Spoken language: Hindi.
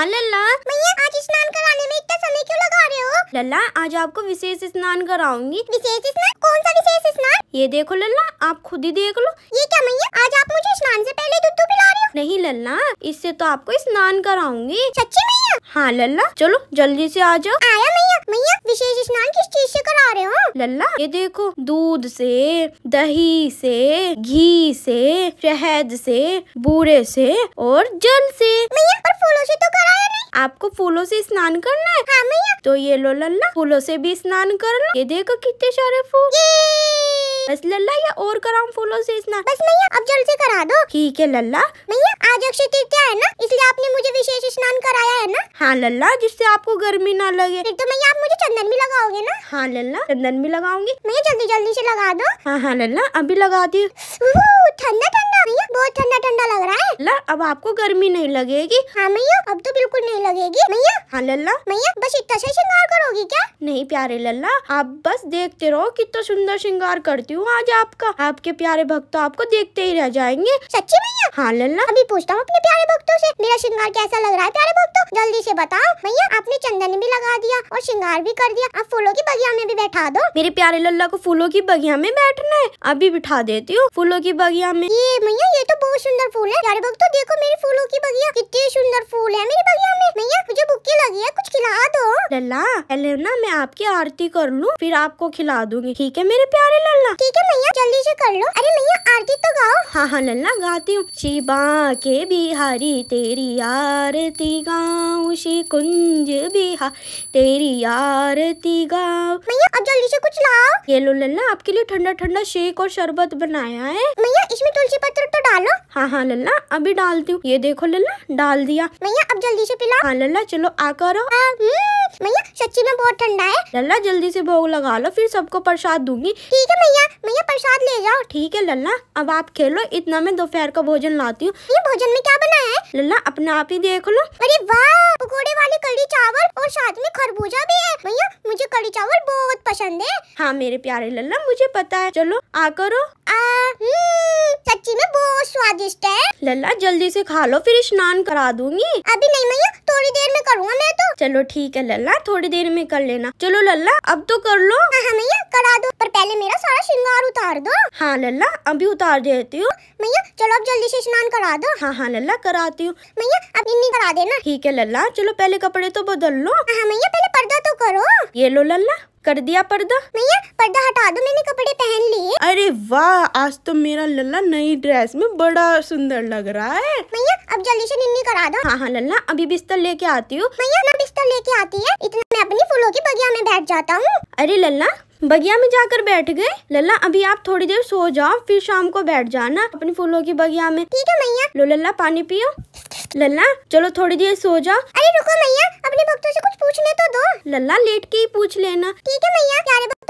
हाँ लल्ला मैया आज स्नान कराने में इतना समय क्यों लगा रहे हो लल्ला आज आपको विशेष स्नान कराऊंगी विशेष स्नान कौन सा विशेष स्नान ये देखो लल्ला आप खुद ही देख लो ये क्या मैया आज आप मुझे स्नान से पहले दूध पिला रहे हो नहीं लल्ला इससे तो आपको स्नान कराऊंगी सच्ची मैया हाँ लल्ला चलो जल्दी से आ जाओ आया मैया विशेष स्नान किस चीज से करा रहे हो लल्ला ये देखो दूध से दही से घी से शहद से बूरे से और जल से मैया पर फूलों से तो कराया नहीं आपको फूलों से स्नान करना है हाँ मैया तो ये लो लल्ला फूलों से भी स्नान कर लो ये देखो कितने सारे फूल बस लल्ला या और कराऊं फूलों से इतना बस नहीं अब जल्द से करा दो ठीक है लल्ला नहीं आज अक्षय तृतीया है ना इसलिए आपने मुझे विशेष स्नान कराया है ना हाँ लल्ला जिससे आपको गर्मी ना लगे फिर तो मैं आप मुझे चंदन भी लगाओगे ना हाँ लल्ला चंदन भी लगाऊंगी मैं जल्दी जल्दी से लगा दो हाँ हाँ लल्ला अभी लगा दी ठंडा ठंडा बहुत ठंडा ठंडा लगा लल्ला अब आपको गर्मी नहीं लगेगी हाँ मैया अब तो बिल्कुल नहीं लगेगी मैया हाँ लल्ला मैया बस इतना ऐसी श्रृंगार करोगी क्या नहीं प्यारे लल्ला आप बस देखते रहो कितना सुंदर श्रृंगार करती हूँ आज आपका आपके प्यारे भक्त तो आपको देखते ही रह जाएंगे सच्ची मैया हाँ लल्ला अभी पूछता हूँ अपने प्यारे भक्तों से मेरा श्रृंगार कैसा लग रहा है प्यारे भक्तों जल्दी से बताओ मैया आपने चंदन भी लगा दिया और श्रृंगार भी कर दिया अब फूलों की बगिया में भी बैठा दो मेरे प्यारे लल्ला को फूलों की बगिया में बैठना है अभी बिठा देती हूँ फूलों की बगिया में ये मैया ये तो बहुत सुंदर फूल है प्यारे लोग तो देखो मेरे फूलों की बगिया कितने सुंदर फूल है मेरी बगिया में भैया मुझे भूखे लगी है कुछ खिला दो लल्ला पहले ना मैं आपकी आरती कर लूँ फिर आपको खिला दूंगी ठीक है मेरे प्यारे लल्ला ठीक है भैया जल्दी से कर लो अरे भैया आरती तो गाओ हाँ हाँ लल्ला गाती हूँ शिवा के बिहारी तेरी आरती गाओ शी कुंज बिहार तेरी आरती गाओ भैया अब जल्दी से कुछ लाओ ये लो लल्ला आपके लिए ठंडा ठंडा शेक और शरबत बनाया है भैया इसमें तुलसी पत्र हाँ हाँ लल्ला अभी डालती हूँ ये देखो लल्ला डाल दिया मैया अब जल्दी से पिला हाँ लल्ला चलो आकर हम्म, मैया सच्ची में बहुत ठंडा है लल्ला जल्दी से भोग लगा लो फिर सबको प्रसाद दूंगी ठीक है मैया मैया प्रसाद ले जाओ ठीक है लल्ला अब आप खेलो इतना मैं दोपहर का भोजन लाती हूँ भोजन में क्या बनाया है लल्ला अपने आप ही देख लो अरे वाह मेरे प्यारे लल्ला मुझे पता है चलो आ करो हम्म, सच्ची में बहुत स्वादिष्ट है लल्ला जल्दी से खा लो फिर स्नान करा दूंगी अभी नहीं मैया थोड़ी देर में करूँगा मैं तो चलो ठीक है लल्ला थोड़ी देर में कर लेना चलो लल्ला अब तो कर लो हाँ, हाँ मैया करा दो पर पहले मेरा सारा श्रृंगार उतार दो हाँ लल्ला अभी उतार देती हूँ मैया चलो अब जल्दी से स्नान करा दो हाँ हाँ लल्ला कराती हूँ मैया अब इन्नी करा देना ठीक है लल्ला चलो पहले कपड़े तो बदल लो हाँ, हाँ मैया पहले पर्दा तो करो ये लो लल्ला कर दिया पर्दा भैया पर्दा हटा दो मैंने कपड़े पहन लिए अरे वाह आज तो मेरा लल्ला नई ड्रेस में बड़ा सुंदर लग रहा है भैया अब जल्दी से निन्नी करा दो हाँ हाँ लल्ला अभी बिस्तर लेके आती हूँ भैया मैं बिस्तर लेके आती है इतना मैं अपनी फूलों की बगिया में बैठ जाता हूँ अरे लल्ला बगिया में जाकर बैठ गए लल्ला अभी आप थोड़ी देर सो जाओ फिर शाम को बैठ जाना अपने फूलों की बगिया में ठीक है मैया लो लल्ला पानी पियो लल्ला चलो थोड़ी देर सो जाओ अरे रुको मैया अपने भक्तों से कुछ पूछने तो दो लल्ला लेट के ही पूछ लेना ठीक है मैया प्यारे